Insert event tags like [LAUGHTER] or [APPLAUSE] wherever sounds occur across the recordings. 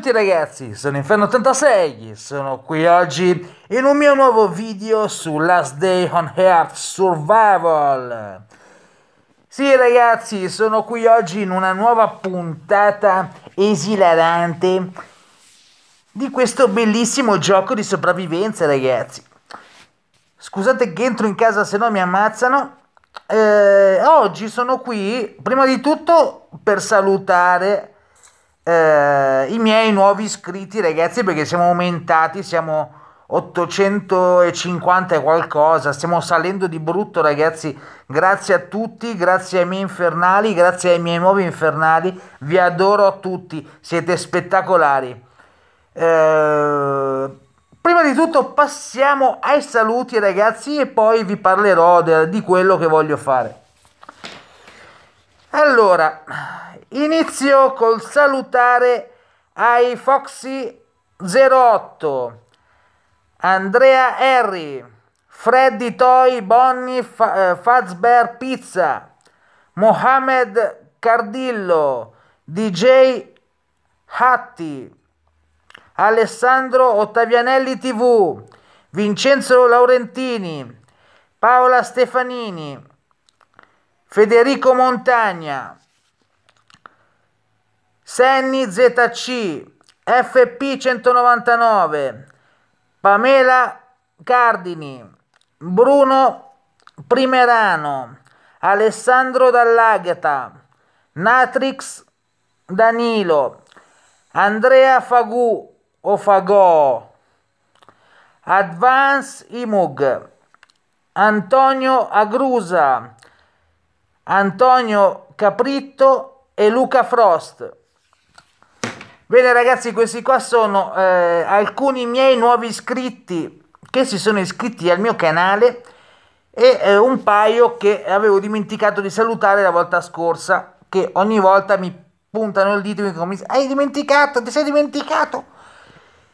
tutti ragazzi, sono Inferno86, sono qui oggi in un mio nuovo video su Last Day on Earth Survival. Sì ragazzi, sono qui oggi in una nuova puntata esilarante di questo bellissimo gioco di sopravvivenza ragazzi. Scusate che entro in casa se no mi ammazzano. Eh, oggi sono qui prima di tutto per salutare eh, i miei nuovi iscritti ragazzi perché siamo aumentati, siamo 850 e qualcosa, stiamo salendo di brutto ragazzi, grazie a tutti, grazie ai miei infernali, grazie ai miei nuovi infernali, vi adoro a tutti, siete spettacolari. Eh, prima di tutto passiamo ai saluti ragazzi e poi vi parlerò de, di quello che voglio fare. Allora, Inizio col salutare ai Foxy 08, Andrea Harry, Freddy Toy, Bonnie Fa- eh, Fazbear Pizza, Mohamed Cardillo, DJ Hatti, Alessandro Ottavianelli TV, Vincenzo Laurentini, Paola Stefanini, Federico Montagna, Senni ZC, FP199, Pamela Cardini, Bruno Primerano, Alessandro Dall'Agata, Natrix Danilo, Andrea Fagù o Fagò, Advance Imug, Antonio Agrusa, Antonio Capritto e Luca Frost. Bene ragazzi, questi qua sono eh, alcuni miei nuovi iscritti che si sono iscritti al mio canale e eh, un paio che avevo dimenticato di salutare la volta scorsa, che ogni volta mi puntano il dito e mi dicono hai dimenticato, ti sei dimenticato.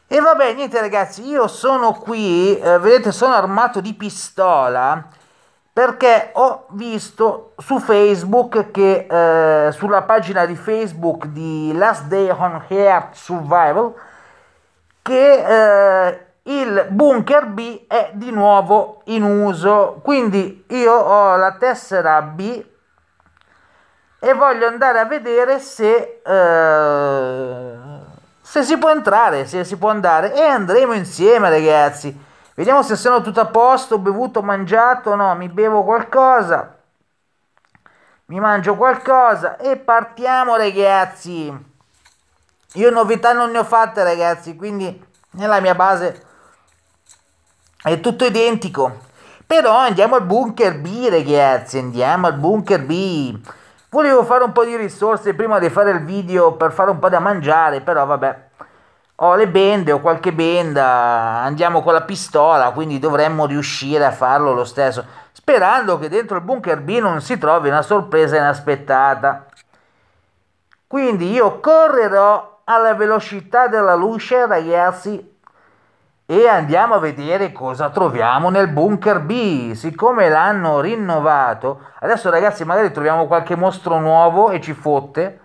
E vabbè, niente ragazzi, io sono qui, eh, vedete sono armato di pistola perché ho visto su Facebook che eh, sulla pagina di Facebook di Last Day on Earth Survival che eh, il bunker B è di nuovo in uso quindi io ho la tessera B e voglio andare a vedere se, eh, se si può entrare se si può andare e andremo insieme ragazzi Vediamo se sono tutto a posto, bevuto, mangiato, no, mi bevo qualcosa. Mi mangio qualcosa e partiamo ragazzi. Io novità non ne ho fatte ragazzi, quindi nella mia base è tutto identico. Però andiamo al bunker B ragazzi, andiamo al bunker B. Volevo fare un po' di risorse prima di fare il video per fare un po' da mangiare, però vabbè ho le bende, ho qualche benda, andiamo con la pistola, quindi dovremmo riuscire a farlo lo stesso, sperando che dentro il bunker B non si trovi una sorpresa inaspettata. Quindi io correrò alla velocità della luce, ragazzi, e andiamo a vedere cosa troviamo nel bunker B. Siccome l'hanno rinnovato, adesso ragazzi magari troviamo qualche mostro nuovo e ci fotte.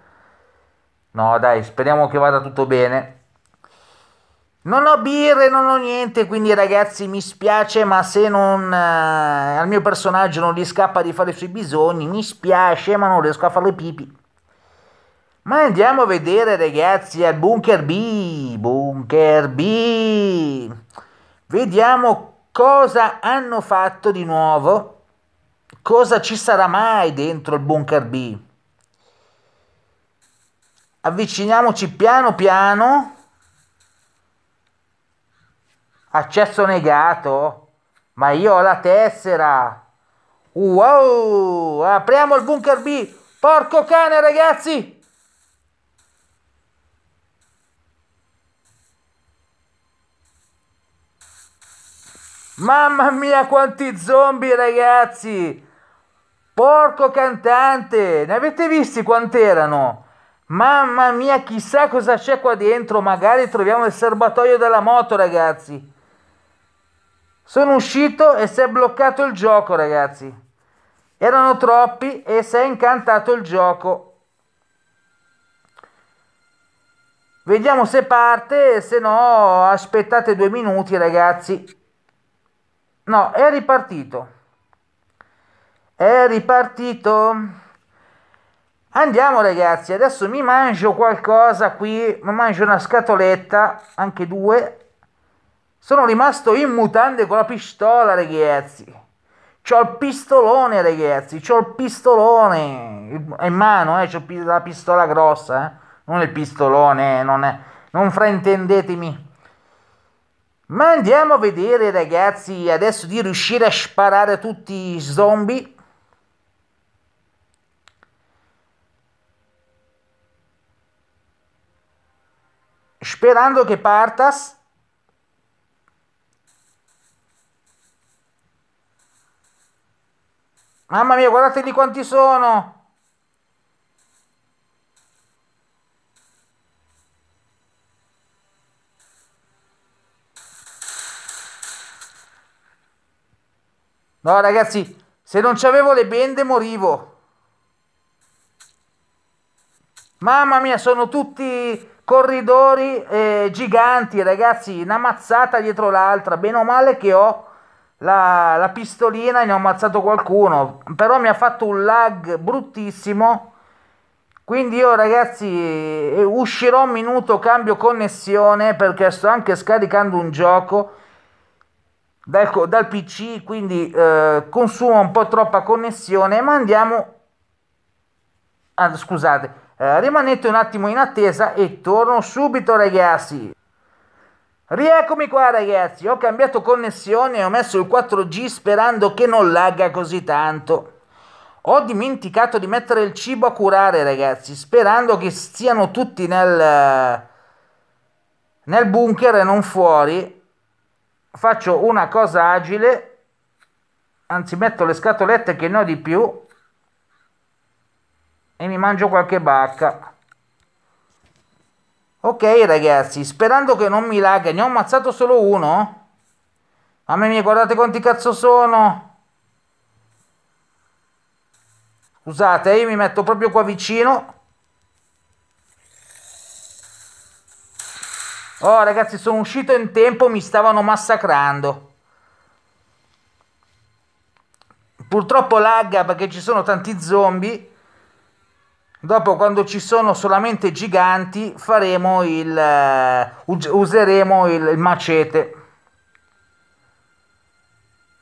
No dai, speriamo che vada tutto bene. Non ho birre, non ho niente, quindi ragazzi mi spiace, ma se non eh, al mio personaggio non gli scappa di fare i suoi bisogni, mi spiace, ma non riesco a fare le pipi. Ma andiamo a vedere ragazzi al Bunker B, Bunker B. Vediamo cosa hanno fatto di nuovo, cosa ci sarà mai dentro il Bunker B. Avviciniamoci piano piano accesso negato, ma io ho la tessera. Wow, apriamo il bunker B. Porco cane, ragazzi! Mamma mia, quanti zombie, ragazzi! Porco cantante! Ne avete visti quanti erano? Mamma mia, chissà cosa c'è qua dentro. Magari troviamo il serbatoio della moto, ragazzi. Sono uscito e si è bloccato il gioco, ragazzi. Erano troppi e si è incantato il gioco. Vediamo se parte, se no aspettate due minuti, ragazzi. No, è ripartito. È ripartito. Andiamo ragazzi, adesso mi mangio qualcosa qui, mi mangio una scatoletta, anche due, sono rimasto in mutande con la pistola, ragazzi. C'ho il pistolone, ragazzi. C'ho il pistolone. È in mano, eh. C'ho la pistola grossa, eh. Non il pistolone, non è. Non fraintendetemi. Ma andiamo a vedere, ragazzi, adesso di riuscire a sparare tutti i zombie. Sperando che partas. Mamma mia, guardate lì quanti sono! No, ragazzi, se non c'avevo le bende morivo. Mamma mia, sono tutti corridori eh, giganti, ragazzi, una mazzata dietro l'altra. Bene o male che ho la, la pistolina e ne ho ammazzato qualcuno, però mi ha fatto un lag bruttissimo. Quindi io ragazzi eh, uscirò un minuto, cambio connessione perché sto anche scaricando un gioco dal, dal PC, quindi eh, consuma un po' troppa connessione, ma andiamo... Ah, scusate, eh, rimanete un attimo in attesa e torno subito ragazzi. Rieccomi qua ragazzi, ho cambiato connessione e ho messo il 4G sperando che non lagga così tanto. Ho dimenticato di mettere il cibo a curare ragazzi, sperando che stiano tutti nel, nel bunker e non fuori. Faccio una cosa agile, anzi metto le scatolette che ne ho di più e mi mangio qualche bacca. Ok ragazzi, sperando che non mi lagga, ne ho ammazzato solo uno. Mamma mia, guardate quanti cazzo sono. Scusate, eh, io mi metto proprio qua vicino. Oh ragazzi, sono uscito in tempo, mi stavano massacrando. Purtroppo lagga perché ci sono tanti zombie. Dopo quando ci sono solamente giganti faremo il eh, useremo il macete.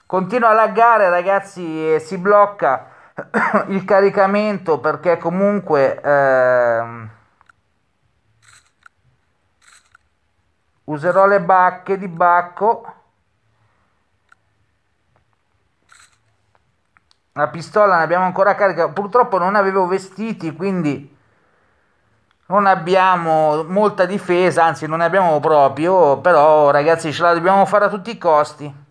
Continua a laggare, ragazzi, e si blocca [COUGHS] il caricamento perché comunque ehm, userò le bacche di bacco la pistola ne abbiamo ancora carica, purtroppo non avevo vestiti, quindi non abbiamo molta difesa, anzi non ne abbiamo proprio, però ragazzi ce la dobbiamo fare a tutti i costi.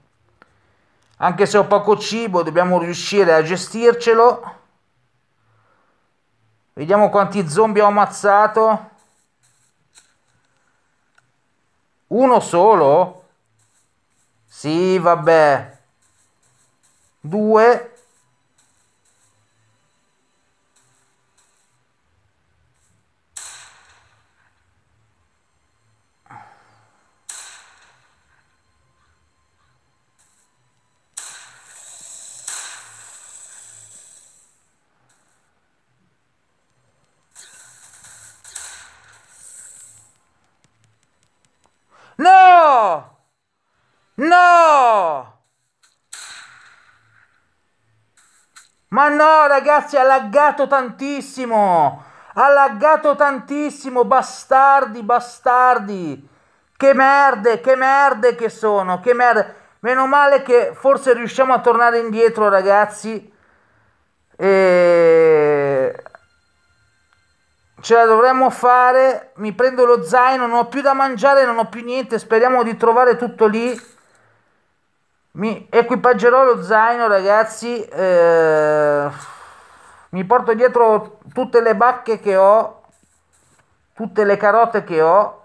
Anche se ho poco cibo, dobbiamo riuscire a gestircelo. Vediamo quanti zombie ho ammazzato. Uno solo? Sì, vabbè. Due. No! No! Ma no, ragazzi, ha laggato tantissimo! Ha laggato tantissimo, bastardi, bastardi! Che merde, che merde che sono, che merde! Meno male che forse riusciamo a tornare indietro, ragazzi. E ce la dovremmo fare. Mi prendo lo zaino, non ho più da mangiare, non ho più niente. Speriamo di trovare tutto lì. Mi equipaggerò lo zaino, ragazzi. Eh, mi porto dietro tutte le bacche che ho, tutte le carote che ho.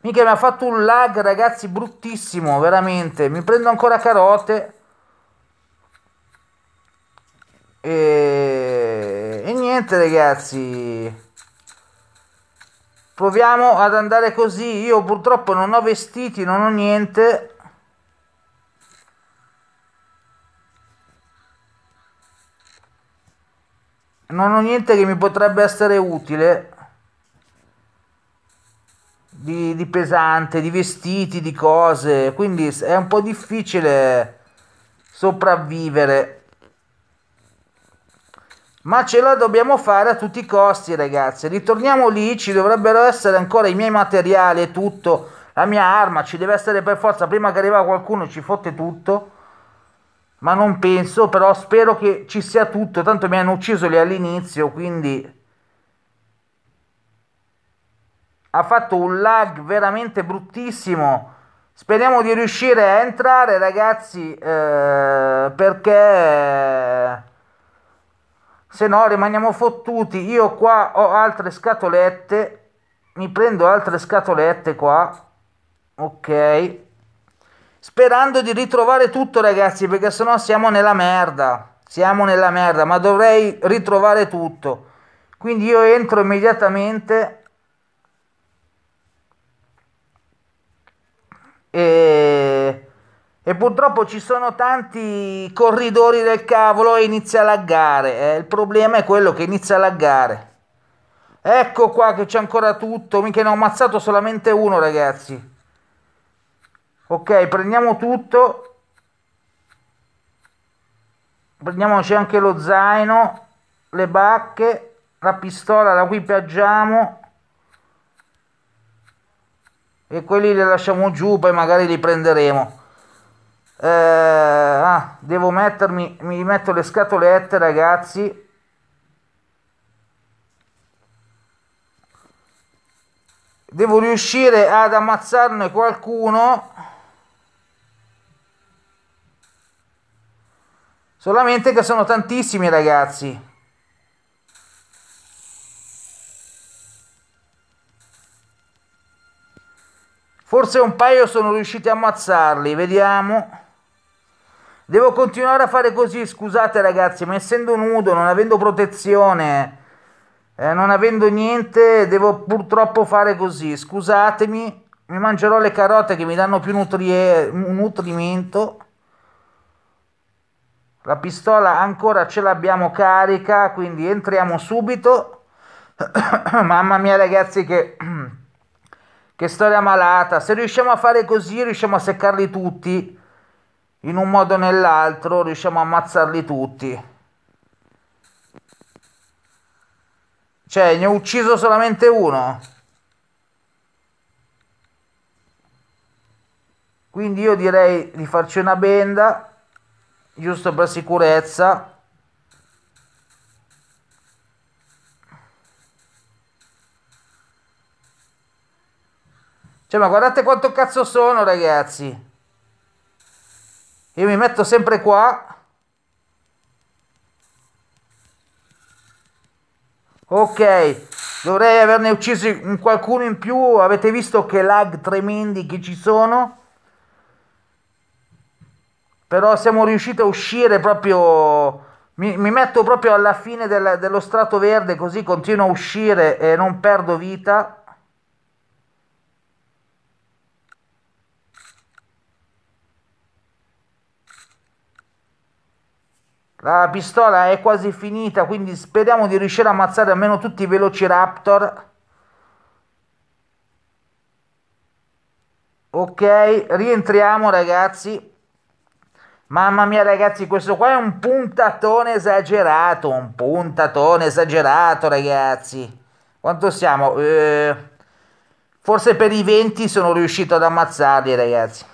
Mica mi ha fatto un lag, ragazzi, bruttissimo, veramente. Mi prendo ancora carote. E, e niente, ragazzi proviamo ad andare così io purtroppo non ho vestiti non ho niente non ho niente che mi potrebbe essere utile di, di, pesante, di vestiti, di cose, quindi è un po' difficile sopravvivere ma ce la dobbiamo fare a tutti i costi ragazzi ritorniamo lì ci dovrebbero essere ancora i miei materiali e tutto la mia arma ci deve essere per forza prima che arriva qualcuno ci fotte tutto ma non penso però spero che ci sia tutto tanto mi hanno ucciso lì all'inizio quindi ha fatto un lag veramente bruttissimo speriamo di riuscire a entrare ragazzi eh, perché se no rimaniamo fottuti. Io qua ho altre scatolette, mi prendo altre scatolette qua, ok, sperando di ritrovare tutto ragazzi, perché sennò siamo nella merda, siamo nella merda, ma dovrei ritrovare tutto. Quindi io entro immediatamente e e purtroppo ci sono tanti corridori del cavolo e inizia a laggare. Eh, il problema è quello che inizia a laggare. Ecco qua che c'è ancora tutto, mica ne ho ammazzato solamente uno ragazzi. Ok, prendiamo tutto. Prendiamoci anche lo zaino, le bacche, la pistola la cui E quelli li lasciamo giù, poi magari li prenderemo eh, ah, devo mettermi, mi metto le scatolette ragazzi. Devo riuscire ad ammazzarne qualcuno. Solamente che sono tantissimi ragazzi. Forse un paio sono riusciti a ammazzarli, vediamo. Devo continuare a fare così, scusate ragazzi, ma essendo nudo, non avendo protezione, eh, non avendo niente, devo purtroppo fare così. Scusatemi, mi mangerò le carote che mi danno più nutrie- nutrimento. La pistola ancora ce l'abbiamo carica, quindi entriamo subito. [COUGHS] Mamma mia ragazzi che... che storia malata. Se riusciamo a fare così riusciamo a seccarli tutti in un modo o nell'altro riusciamo a ammazzarli tutti. Cioè, ne ho ucciso solamente uno. Quindi io direi di farci una benda, giusto per sicurezza. Cioè, ma guardate quanto cazzo sono, ragazzi io mi metto sempre qua ok dovrei averne ucciso qualcuno in più avete visto che lag tremendi che ci sono però siamo riusciti a uscire proprio mi, mi metto proprio alla fine del, dello strato verde così continuo a uscire e non perdo vita La pistola è quasi finita, quindi speriamo di riuscire a ammazzare almeno tutti i velociraptor. Ok, rientriamo ragazzi. Mamma mia ragazzi, questo qua è un puntatone esagerato, un puntatone esagerato ragazzi. Quanto siamo? Eh, forse per i 20 sono riuscito ad ammazzarli ragazzi.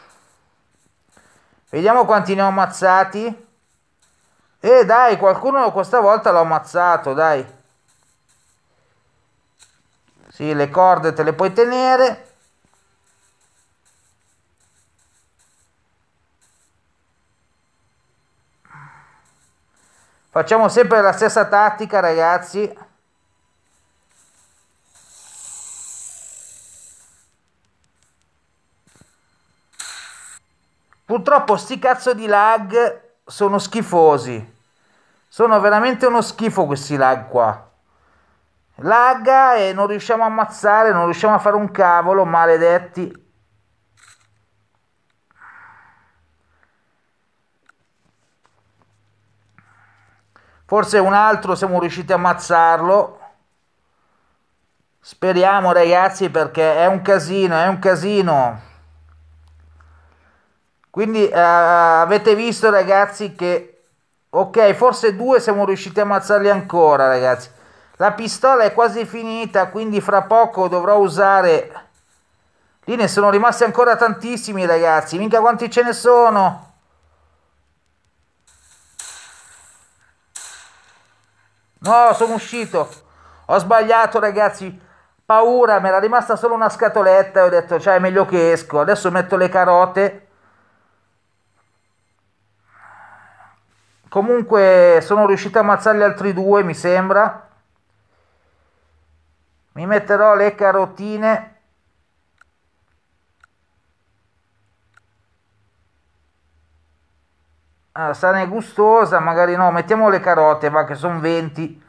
Vediamo quanti ne ho ammazzati. Eh dai, qualcuno questa volta l'ho ammazzato, dai. Sì, le corde te le puoi tenere. Facciamo sempre la stessa tattica, ragazzi. Purtroppo sti cazzo di lag sono schifosi. Sono veramente uno schifo questi lag qua. Lagga e non riusciamo a ammazzare, non riusciamo a fare un cavolo, maledetti. Forse un altro siamo riusciti a ammazzarlo. Speriamo ragazzi perché è un casino, è un casino. Quindi eh, avete visto ragazzi che... Ok, forse due siamo riusciti a ammazzarli ancora ragazzi. La pistola è quasi finita, quindi fra poco dovrò usare... Lì ne sono rimasti ancora tantissimi ragazzi, mica quanti ce ne sono! No, sono uscito. Ho sbagliato, ragazzi. Paura, me era rimasta solo una scatoletta. e Ho detto, cioè, meglio che esco. Adesso metto le carote Comunque sono riuscito a ammazzargli altri due, mi sembra. Mi metterò le carotine. Ah, sana gustosa, magari no, mettiamo le carote, ma che sono 20.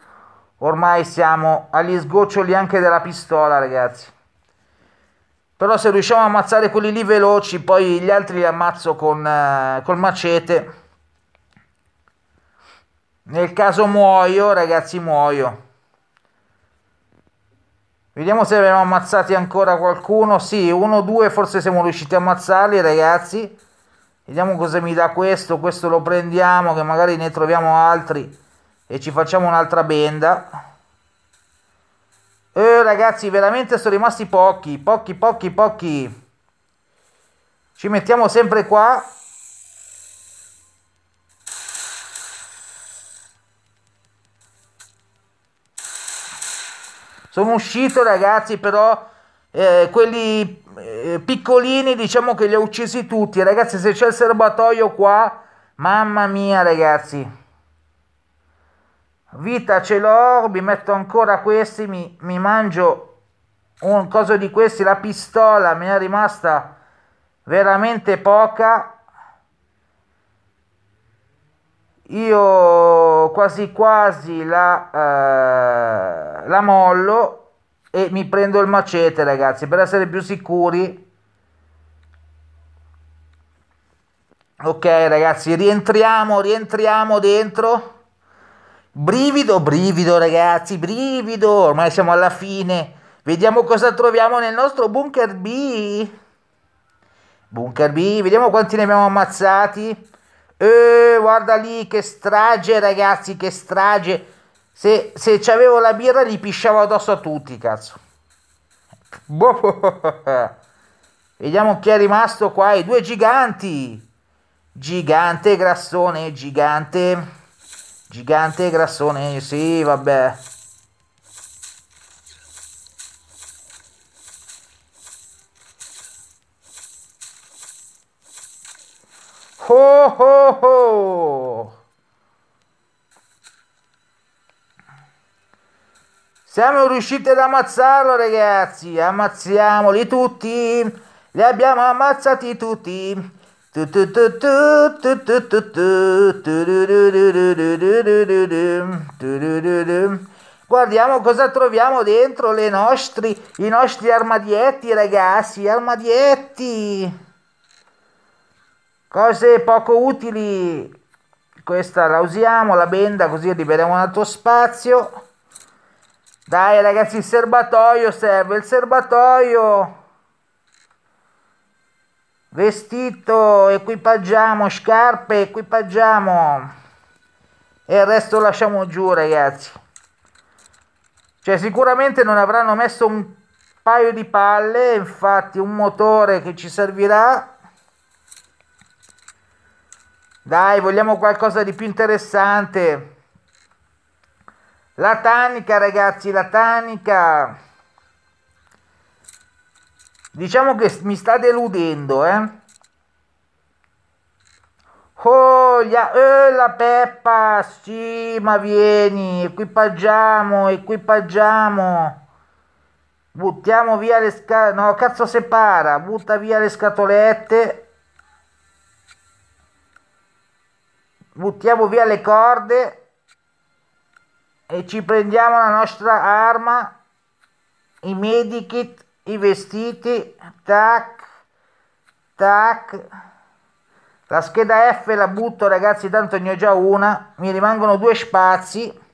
Ormai siamo agli sgoccioli anche della pistola, ragazzi. Però se riusciamo a ammazzare quelli lì veloci, poi gli altri li ammazzo con, eh, col macete. Nel caso muoio, ragazzi, muoio. Vediamo se abbiamo ammazzati ancora qualcuno. Sì, uno, o due, forse siamo riusciti a ammazzarli, ragazzi. Vediamo cosa mi dà questo. Questo lo prendiamo, che magari ne troviamo altri e ci facciamo un'altra benda. Eh, ragazzi, veramente sono rimasti pochi, pochi, pochi, pochi. Ci mettiamo sempre qua Sono uscito ragazzi però eh, quelli eh, piccolini diciamo che li ho uccisi tutti. Ragazzi se c'è il serbatoio qua, mamma mia ragazzi. Vita ce l'ho, mi metto ancora questi, mi, mi mangio un coso di questi, la pistola mi è rimasta veramente poca io quasi quasi la, eh, la mollo e mi prendo il macete ragazzi per essere più sicuri ok ragazzi rientriamo rientriamo dentro brivido brivido ragazzi brivido ormai siamo alla fine vediamo cosa troviamo nel nostro bunker B bunker B vediamo quanti ne abbiamo ammazzati eh, guarda lì che strage, ragazzi, che strage. Se, se c'avevo la birra li pisciavo addosso a tutti, cazzo. Boh. [LAUGHS] Vediamo chi è rimasto qua. I due giganti. Gigante grassone, gigante. Gigante grassone, sì, vabbè. Ho ho ho! Siamo riusciti ad ammazzarlo, ragazzi! Ammazziamoli tutti! Li abbiamo ammazzati tutti! Guardiamo cosa troviamo dentro nostri, i nostri armadietti, ragazzi, armadietti! Cose poco utili, questa la usiamo, la benda, così liberiamo un altro spazio. Dai ragazzi, il serbatoio serve, il serbatoio. Vestito, equipaggiamo, scarpe, equipaggiamo. E il resto lo lasciamo giù ragazzi. Cioè sicuramente non avranno messo un paio di palle, infatti un motore che ci servirà dai, vogliamo qualcosa di più interessante. La tanica, ragazzi, la tanica. Diciamo che mi sta deludendo, eh. Oh, glia, eh, la Peppa, sì, ma vieni, equipaggiamo, equipaggiamo. Buttiamo via le scatolette, no, cazzo separa, butta via le scatolette. buttiamo via le corde e ci prendiamo la nostra arma, i medikit, i vestiti, tac, tac, la scheda F la butto ragazzi, tanto ne ho già una, mi rimangono due spazi,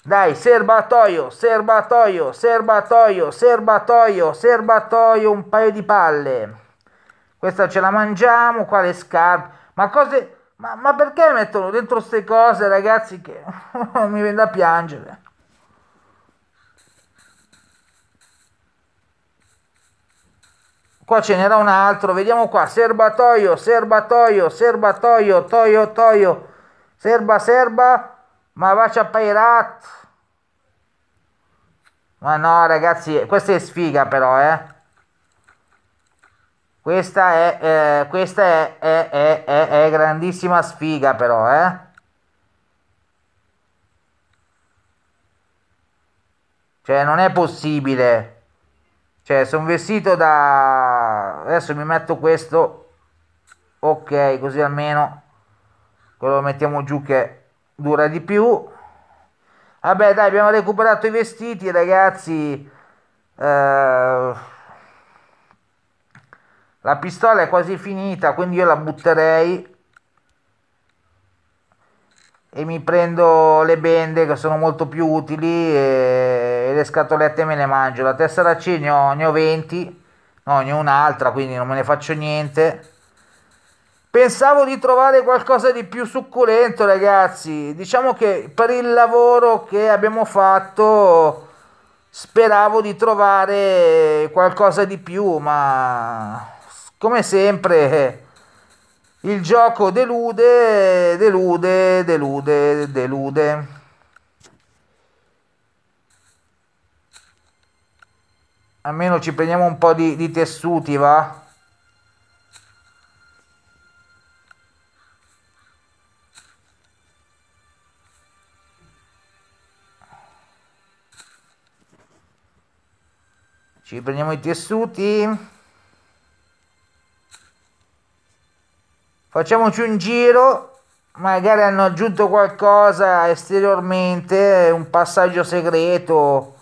dai, serbatoio, serbatoio, serbatoio, serbatoio, serbatoio, un paio di palle, questa ce la mangiamo, qua le scarpe, ma cose ma, ma perché mettono dentro queste cose, ragazzi, che [LAUGHS] mi viene da piangere? Qua ce n'era un altro, vediamo qua, serbatoio, serbatoio, serbatoio, toio, toio, serba, serba, ma vacia a pairat. Ma no, ragazzi, questa è sfiga però, eh. Questa è, eh, questa è, è, è, è, grandissima sfiga però, eh. Cioè, non è possibile. Cioè, sono vestito da... Adesso mi metto questo. Ok, così almeno... Quello lo mettiamo giù che dura di più. Vabbè, dai, abbiamo recuperato i vestiti, ragazzi. Eh... La pistola è quasi finita, quindi io la butterei e mi prendo le bende che sono molto più utili e, le scatolette me le mangio. La tessera C ne ho, ne ho 20, no, ne ho un'altra, quindi non me ne faccio niente. Pensavo di trovare qualcosa di più succulento, ragazzi. Diciamo che per il lavoro che abbiamo fatto speravo di trovare qualcosa di più, ma come sempre eh, il gioco delude, delude, delude, delude. Almeno ci prendiamo un po' di, di tessuti, va? Ci prendiamo i tessuti. facciamoci un giro magari hanno aggiunto qualcosa esteriormente un passaggio segreto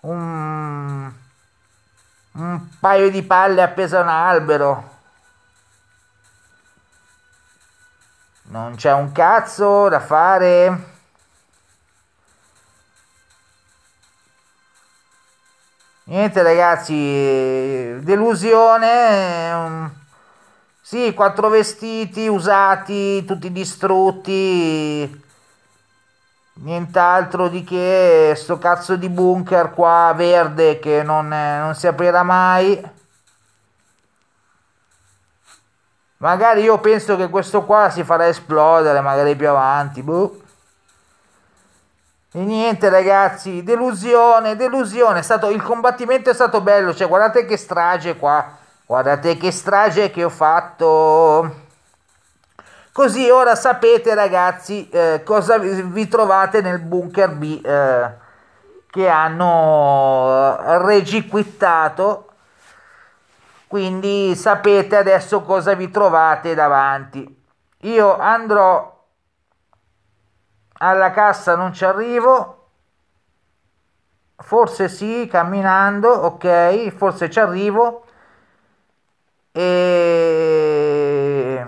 un, un paio di palle appese a un albero non c'è un cazzo da fare niente ragazzi delusione sì, quattro vestiti usati, tutti distrutti. Nient'altro di che sto cazzo di bunker qua verde che non, non si aprirà mai. Magari io penso che questo qua si farà esplodere, magari più avanti. Boh. E niente ragazzi, delusione, delusione. Stato, il combattimento è stato bello, cioè guardate che strage qua Guardate che strage che ho fatto. Così ora sapete ragazzi eh, cosa vi trovate nel bunker B eh, che hanno eh, regiquittato. Quindi sapete adesso cosa vi trovate davanti. Io andrò alla cassa, non ci arrivo. Forse sì, camminando, ok, forse ci arrivo e ehm,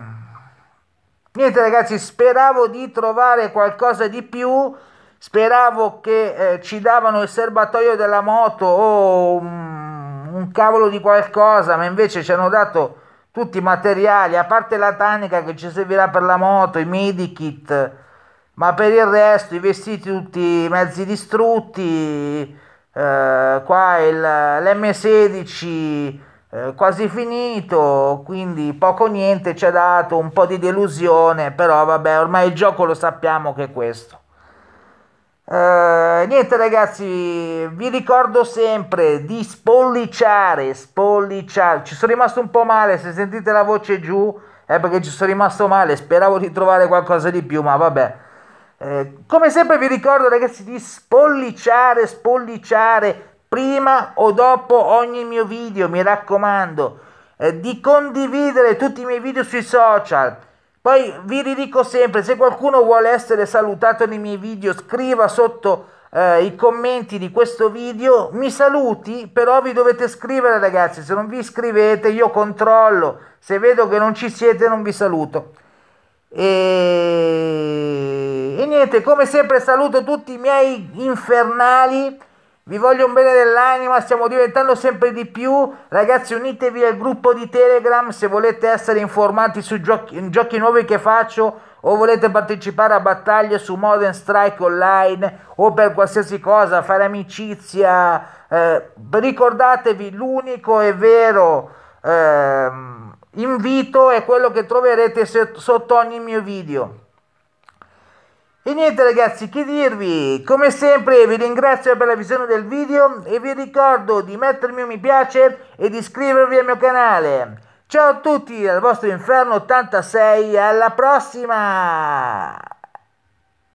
niente ragazzi, speravo di trovare qualcosa di più. Speravo che eh, ci davano il serbatoio della moto o un, mm, un cavolo di qualcosa, ma invece ci hanno dato tutti i materiali, a parte la tanica che ci servirà per la moto, i medikit, ma per il resto i vestiti tutti mezzi distrutti, eh, qua il, l'M16, eh, quasi finito, quindi poco niente ci ha dato un po' di delusione, però vabbè, ormai il gioco lo sappiamo che è questo. Eh, niente ragazzi, vi ricordo sempre di spolliciare, spolliciare. Ci sono rimasto un po' male, se sentite la voce giù è perché ci sono rimasto male, speravo di trovare qualcosa di più, ma vabbè. Eh, come sempre vi ricordo ragazzi di spolliciare, spolliciare, prima o dopo ogni mio video, mi raccomando, eh, di condividere tutti i miei video sui social. Poi vi ridico sempre, se qualcuno vuole essere salutato nei miei video, scriva sotto eh, i commenti di questo video, mi saluti, però vi dovete scrivere ragazzi, se non vi iscrivete io controllo, se vedo che non ci siete non vi saluto. E, e niente, come sempre saluto tutti i miei infernali vi voglio un bene dell'anima, stiamo diventando sempre di più. Ragazzi, unitevi al gruppo di Telegram se volete essere informati su giochi, giochi nuovi che faccio o volete partecipare a battaglie su Modern Strike Online o per qualsiasi cosa, fare amicizia. Eh, ricordatevi, l'unico e vero eh, invito è quello che troverete sotto ogni mio video. E niente ragazzi, che dirvi? Come sempre vi ringrazio per la visione del video e vi ricordo di mettermi un mi piace e di iscrivervi al mio canale. Ciao a tutti dal vostro Inferno 86, alla prossima!